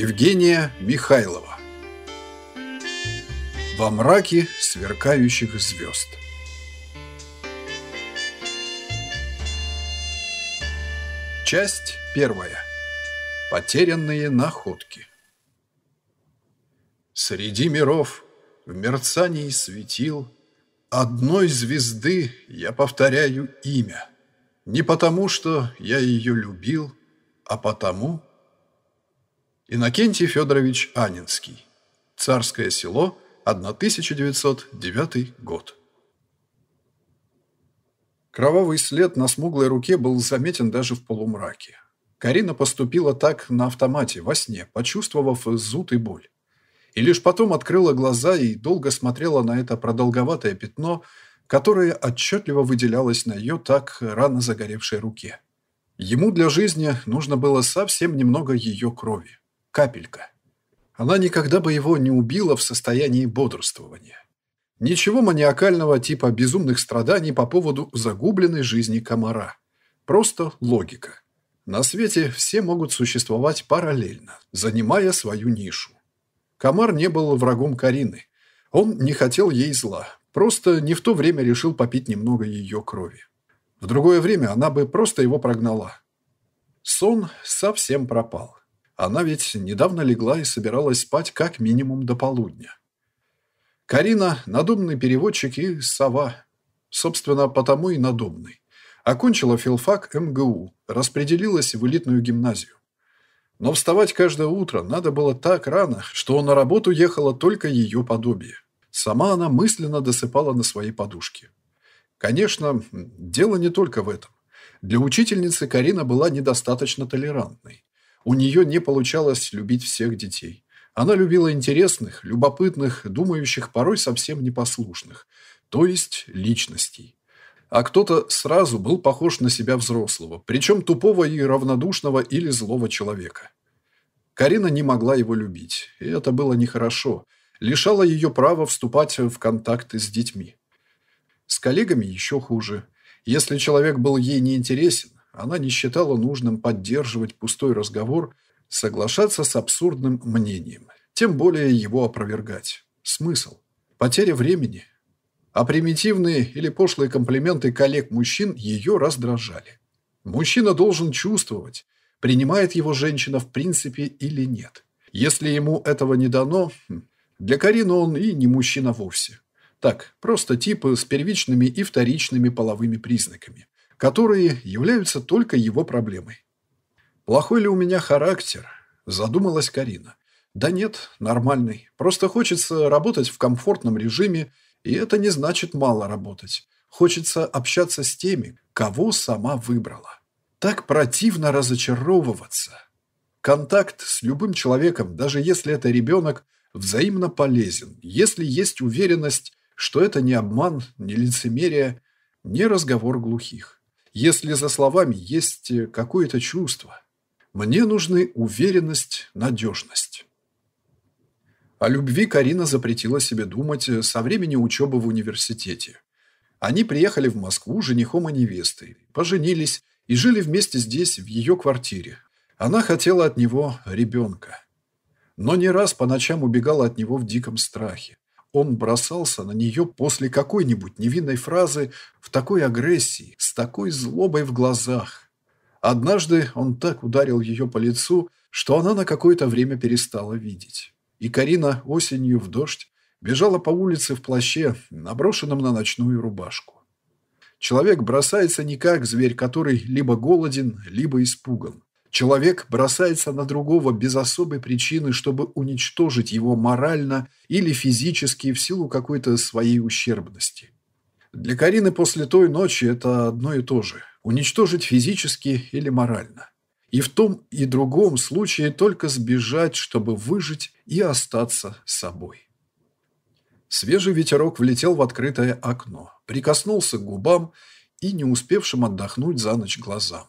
Евгения Михайлова Во мраке сверкающих звезд Часть первая. Потерянные находки Среди миров в мерцании светил Одной звезды я повторяю имя. Не потому, что я ее любил, а потому, Иннокентий Федорович Анинский. Царское село, 1909 год. Кровавый след на смуглой руке был заметен даже в полумраке. Карина поступила так на автомате, во сне, почувствовав зуд и боль. И лишь потом открыла глаза и долго смотрела на это продолговатое пятно, которое отчетливо выделялось на ее так рано загоревшей руке. Ему для жизни нужно было совсем немного ее крови капелька. Она никогда бы его не убила в состоянии бодрствования. Ничего маниакального типа безумных страданий по поводу загубленной жизни комара. Просто логика. На свете все могут существовать параллельно, занимая свою нишу. Комар не был врагом Карины. Он не хотел ей зла, просто не в то время решил попить немного ее крови. В другое время она бы просто его прогнала. Сон совсем пропал. Она ведь недавно легла и собиралась спать как минимум до полудня. Карина – надумный переводчик и сова. Собственно, потому и надумный. Окончила филфак МГУ, распределилась в элитную гимназию. Но вставать каждое утро надо было так рано, что на работу ехала только ее подобие. Сама она мысленно досыпала на своей подушке. Конечно, дело не только в этом. Для учительницы Карина была недостаточно толерантной. У нее не получалось любить всех детей. Она любила интересных, любопытных, думающих, порой совсем непослушных, то есть личностей. А кто-то сразу был похож на себя взрослого, причем тупого и равнодушного или злого человека. Карина не могла его любить, и это было нехорошо, лишало ее права вступать в контакты с детьми. С коллегами еще хуже. Если человек был ей неинтересен, она не считала нужным поддерживать пустой разговор, соглашаться с абсурдным мнением, тем более его опровергать. Смысл? Потеря времени. А примитивные или пошлые комплименты коллег-мужчин ее раздражали. Мужчина должен чувствовать, принимает его женщина в принципе или нет. Если ему этого не дано, хм, для Карины он и не мужчина вовсе. Так, просто типы с первичными и вторичными половыми признаками которые являются только его проблемой. «Плохой ли у меня характер?» – задумалась Карина. «Да нет, нормальный. Просто хочется работать в комфортном режиме, и это не значит мало работать. Хочется общаться с теми, кого сама выбрала. Так противно разочаровываться. Контакт с любым человеком, даже если это ребенок, взаимно полезен, если есть уверенность, что это не обман, не лицемерие, не разговор глухих если за словами есть э, какое-то чувство. Мне нужны уверенность, надежность. О любви Карина запретила себе думать э, со времени учебы в университете. Они приехали в Москву женихом и невестой, поженились и жили вместе здесь, в ее квартире. Она хотела от него ребенка. Но не раз по ночам убегала от него в диком страхе он бросался на нее после какой-нибудь невинной фразы в такой агрессии, с такой злобой в глазах. Однажды он так ударил ее по лицу, что она на какое-то время перестала видеть. И Карина осенью в дождь бежала по улице в плаще, наброшенном на ночную рубашку. Человек бросается не как зверь, который либо голоден, либо испуган. Человек бросается на другого без особой причины, чтобы уничтожить его морально или физически в силу какой-то своей ущербности. Для Карины после той ночи это одно и то же – уничтожить физически или морально. И в том и другом случае только сбежать, чтобы выжить и остаться собой. Свежий ветерок влетел в открытое окно, прикоснулся к губам и не успевшим отдохнуть за ночь глазам.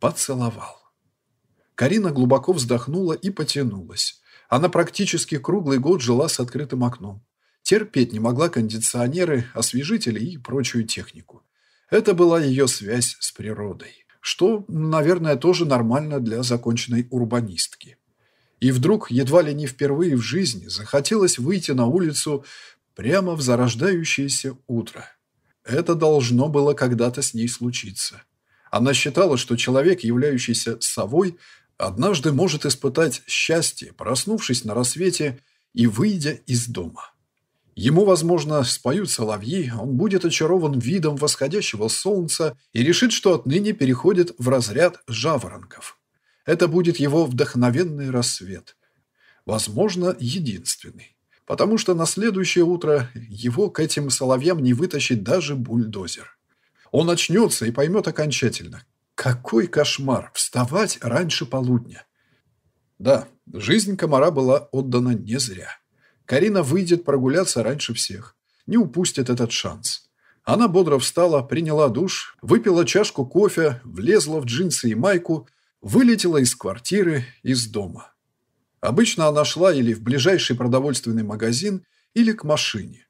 Поцеловал. Карина глубоко вздохнула и потянулась. Она практически круглый год жила с открытым окном. Терпеть не могла кондиционеры, освежители и прочую технику. Это была ее связь с природой, что, наверное, тоже нормально для законченной урбанистки. И вдруг, едва ли не впервые в жизни, захотелось выйти на улицу прямо в зарождающееся утро. Это должно было когда-то с ней случиться. Она считала, что человек, являющийся совой, однажды может испытать счастье, проснувшись на рассвете и выйдя из дома. Ему, возможно, споют соловьи, он будет очарован видом восходящего солнца и решит, что отныне переходит в разряд жаворонков. Это будет его вдохновенный рассвет. Возможно, единственный. Потому что на следующее утро его к этим соловьям не вытащит даже бульдозер. Он очнется и поймет окончательно, какой кошмар! Вставать раньше полудня! Да, жизнь комара была отдана не зря. Карина выйдет прогуляться раньше всех. Не упустит этот шанс. Она бодро встала, приняла душ, выпила чашку кофе, влезла в джинсы и майку, вылетела из квартиры, из дома. Обычно она шла или в ближайший продовольственный магазин, или к машине.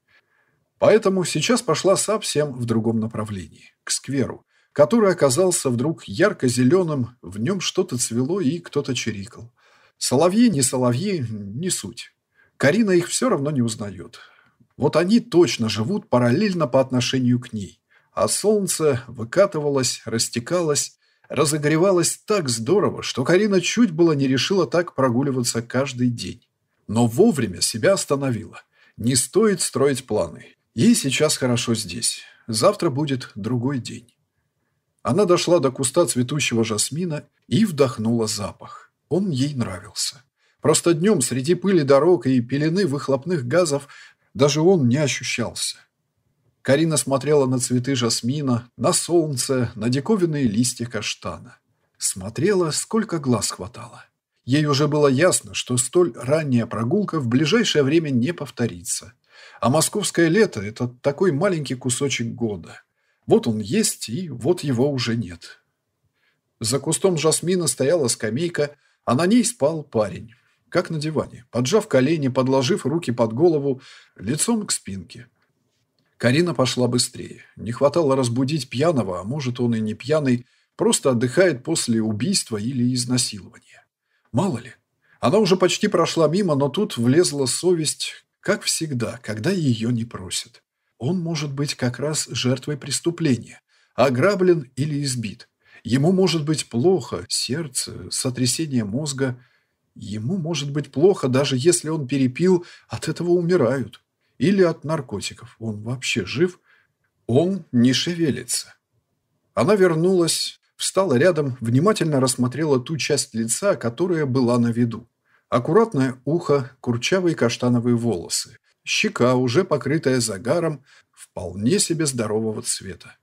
Поэтому сейчас пошла совсем в другом направлении, к скверу, который оказался вдруг ярко-зеленым, в нем что-то цвело и кто-то чирикал. Соловьи, не соловьи, не суть. Карина их все равно не узнает. Вот они точно живут параллельно по отношению к ней. А солнце выкатывалось, растекалось, разогревалось так здорово, что Карина чуть было не решила так прогуливаться каждый день. Но вовремя себя остановила. Не стоит строить планы. Ей сейчас хорошо здесь. Завтра будет другой день. Она дошла до куста цветущего жасмина и вдохнула запах. Он ей нравился. Просто днем среди пыли дорог и пелены выхлопных газов даже он не ощущался. Карина смотрела на цветы жасмина, на солнце, на диковинные листья каштана. Смотрела, сколько глаз хватало. Ей уже было ясно, что столь ранняя прогулка в ближайшее время не повторится. А московское лето – это такой маленький кусочек года. Вот он есть, и вот его уже нет. За кустом жасмина стояла скамейка, а на ней спал парень. Как на диване, поджав колени, подложив руки под голову, лицом к спинке. Карина пошла быстрее. Не хватало разбудить пьяного, а может он и не пьяный, просто отдыхает после убийства или изнасилования. Мало ли. Она уже почти прошла мимо, но тут влезла совесть, как всегда, когда ее не просят он может быть как раз жертвой преступления, ограблен или избит. Ему может быть плохо сердце, сотрясение мозга. Ему может быть плохо, даже если он перепил, от этого умирают. Или от наркотиков. Он вообще жив. Он не шевелится. Она вернулась, встала рядом, внимательно рассмотрела ту часть лица, которая была на виду. Аккуратное ухо, курчавые каштановые волосы. Щека, уже покрытая загаром, вполне себе здорового цвета.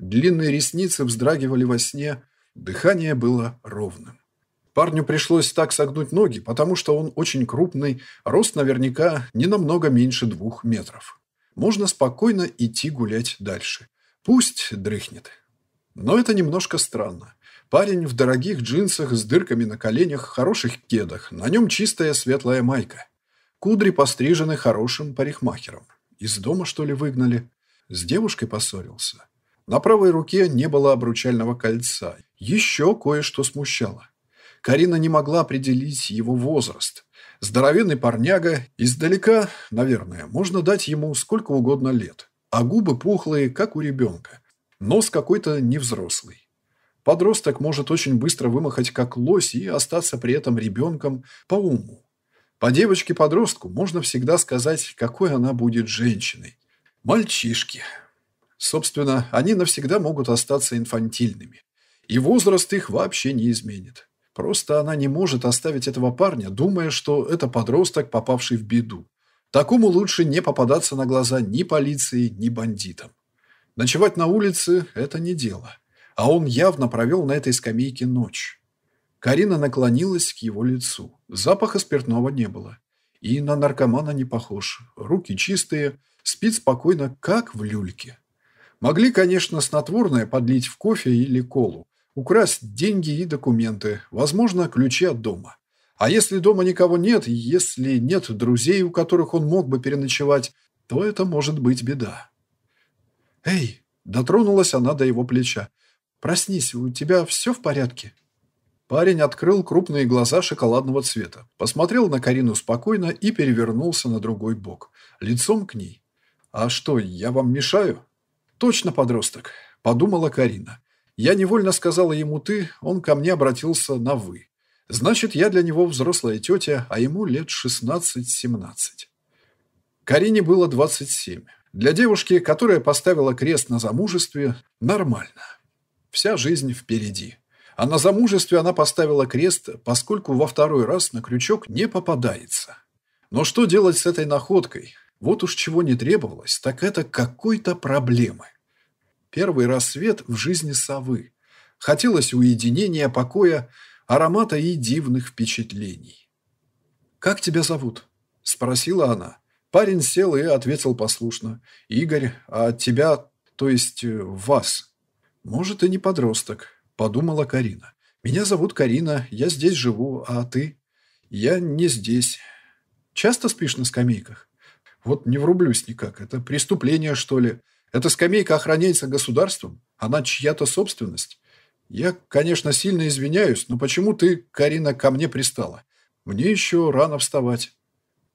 Длинные ресницы вздрагивали во сне, дыхание было ровным. Парню пришлось так согнуть ноги, потому что он очень крупный, рост наверняка не намного меньше двух метров. Можно спокойно идти гулять дальше. Пусть дрыхнет. Но это немножко странно. Парень в дорогих джинсах с дырками на коленях, хороших кедах. На нем чистая светлая майка. Кудри пострижены хорошим парикмахером. Из дома, что ли, выгнали? С девушкой поссорился. На правой руке не было обручального кольца. Еще кое-что смущало. Карина не могла определить его возраст. Здоровенный парняга, издалека, наверное, можно дать ему сколько угодно лет. А губы пухлые, как у ребенка. Нос какой-то невзрослый. Подросток может очень быстро вымахать как лось и остаться при этом ребенком по уму. По девочке-подростку можно всегда сказать, какой она будет женщиной. Мальчишки. Собственно, они навсегда могут остаться инфантильными. И возраст их вообще не изменит. Просто она не может оставить этого парня, думая, что это подросток, попавший в беду. Такому лучше не попадаться на глаза ни полиции, ни бандитам. Ночевать на улице – это не дело. А он явно провел на этой скамейке ночь. Карина наклонилась к его лицу. Запаха спиртного не было. И на наркомана не похож. Руки чистые, спит спокойно, как в люльке. Могли, конечно, снотворное подлить в кофе или колу, украсть деньги и документы, возможно, ключи от дома. А если дома никого нет, если нет друзей, у которых он мог бы переночевать, то это может быть беда. «Эй!» – дотронулась она до его плеча. «Проснись, у тебя все в порядке?» Парень открыл крупные глаза шоколадного цвета, посмотрел на Карину спокойно и перевернулся на другой бок, лицом к ней. «А что, я вам мешаю?» «Точно, подросток», – подумала Карина. Я невольно сказала ему «ты», он ко мне обратился на «вы». Значит, я для него взрослая тетя, а ему лет 16-17. Карине было 27. Для девушки, которая поставила крест на замужестве, нормально. Вся жизнь впереди. А на замужестве она поставила крест, поскольку во второй раз на крючок не попадается. Но что делать с этой находкой? Вот уж чего не требовалось, так это какой-то проблемы. Первый рассвет в жизни совы. Хотелось уединения, покоя, аромата и дивных впечатлений. «Как тебя зовут?» – спросила она. Парень сел и ответил послушно. «Игорь, а тебя, то есть э, вас?» «Может, и не подросток. – подумала Карина. «Меня зовут Карина, я здесь живу, а ты?» «Я не здесь. Часто спишь на скамейках?» «Вот не врублюсь никак. Это преступление, что ли? Эта скамейка охраняется государством? Она чья-то собственность?» «Я, конечно, сильно извиняюсь, но почему ты, Карина, ко мне пристала? Мне еще рано вставать».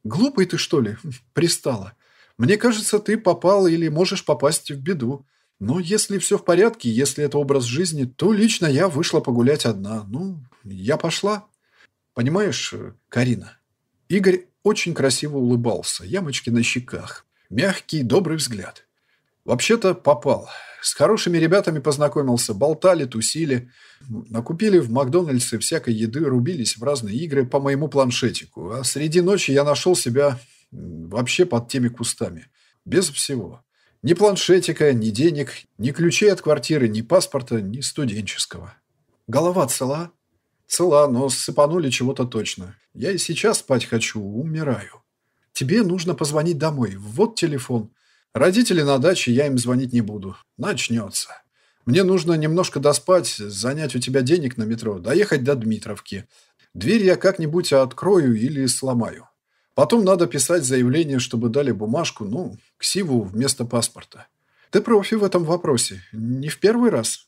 «Глупый ты, что ли? Хм, пристала. Мне кажется, ты попал или можешь попасть в беду. Но если все в порядке, если это образ жизни, то лично я вышла погулять одна. Ну, я пошла. Понимаешь, э, Карина, Игорь очень красиво улыбался, ямочки на щеках. Мягкий, добрый взгляд. Вообще-то попал. С хорошими ребятами познакомился, болтали, тусили. Накупили в Макдональдсе всякой еды, рубились в разные игры по моему планшетику. А среди ночи я нашел себя вообще под теми кустами. Без всего. Ни планшетика, ни денег, ни ключей от квартиры, ни паспорта, ни студенческого. Голова цела? Цела, но сыпанули чего-то точно. Я и сейчас спать хочу, умираю. Тебе нужно позвонить домой. Вот телефон. Родители на даче, я им звонить не буду. Начнется. Мне нужно немножко доспать, занять у тебя денег на метро, доехать до Дмитровки. Дверь я как-нибудь открою или сломаю. Потом надо писать заявление, чтобы дали бумажку, ну, к ксиву вместо паспорта. Ты профи в этом вопросе. Не в первый раз?»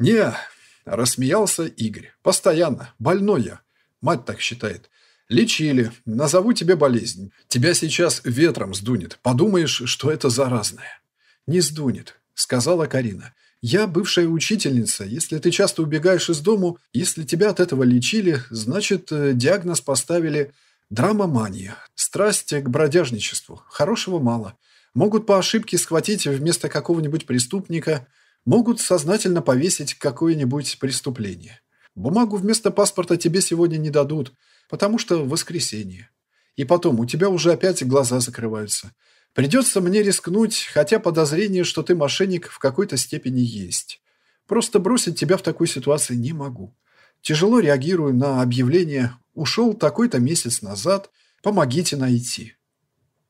«Не», – рассмеялся Игорь. «Постоянно. Больной я. Мать так считает. Лечили. Назову тебе болезнь. Тебя сейчас ветром сдунет. Подумаешь, что это заразное». «Не сдунет», – сказала Карина. «Я бывшая учительница. Если ты часто убегаешь из дому, если тебя от этого лечили, значит, э, диагноз поставили – Драма, мания, Страсть к бродяжничеству. Хорошего мало. Могут по ошибке схватить вместо какого-нибудь преступника, могут сознательно повесить какое-нибудь преступление. Бумагу вместо паспорта тебе сегодня не дадут, потому что воскресенье. И потом, у тебя уже опять глаза закрываются. Придется мне рискнуть, хотя подозрение, что ты мошенник, в какой-то степени есть. Просто бросить тебя в такой ситуации не могу. Тяжело реагирую на объявление. Ушел такой-то месяц назад, помогите найти.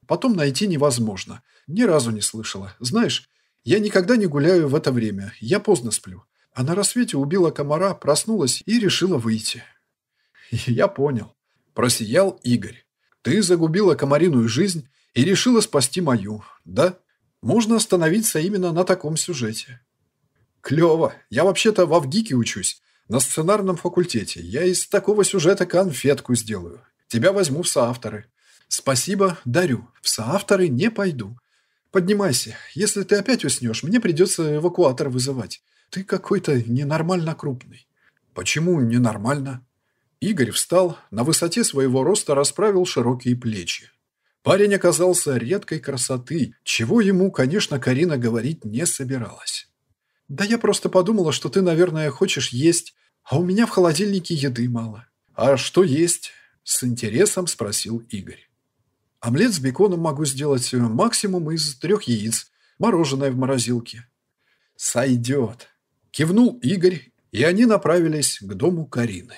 Потом найти невозможно. Ни разу не слышала. Знаешь, я никогда не гуляю в это время. Я поздно сплю. А на рассвете убила комара, проснулась и решила выйти. Я понял. Просиял Игорь. Ты загубила комариную жизнь и решила спасти мою, да? Можно остановиться именно на таком сюжете. Клево. Я вообще-то в Авгике учусь на сценарном факультете. Я из такого сюжета конфетку сделаю. Тебя возьму в соавторы. Спасибо, дарю. В соавторы не пойду. Поднимайся. Если ты опять уснешь, мне придется эвакуатор вызывать. Ты какой-то ненормально крупный. Почему ненормально? Игорь встал, на высоте своего роста расправил широкие плечи. Парень оказался редкой красоты, чего ему, конечно, Карина говорить не собиралась. «Да я просто подумала, что ты, наверное, хочешь есть, а у меня в холодильнике еды мало». «А что есть?» – с интересом спросил Игорь. «Омлет с беконом могу сделать э, максимум из трех яиц, мороженое в морозилке». «Сойдет», – кивнул Игорь, и они направились к дому Карины.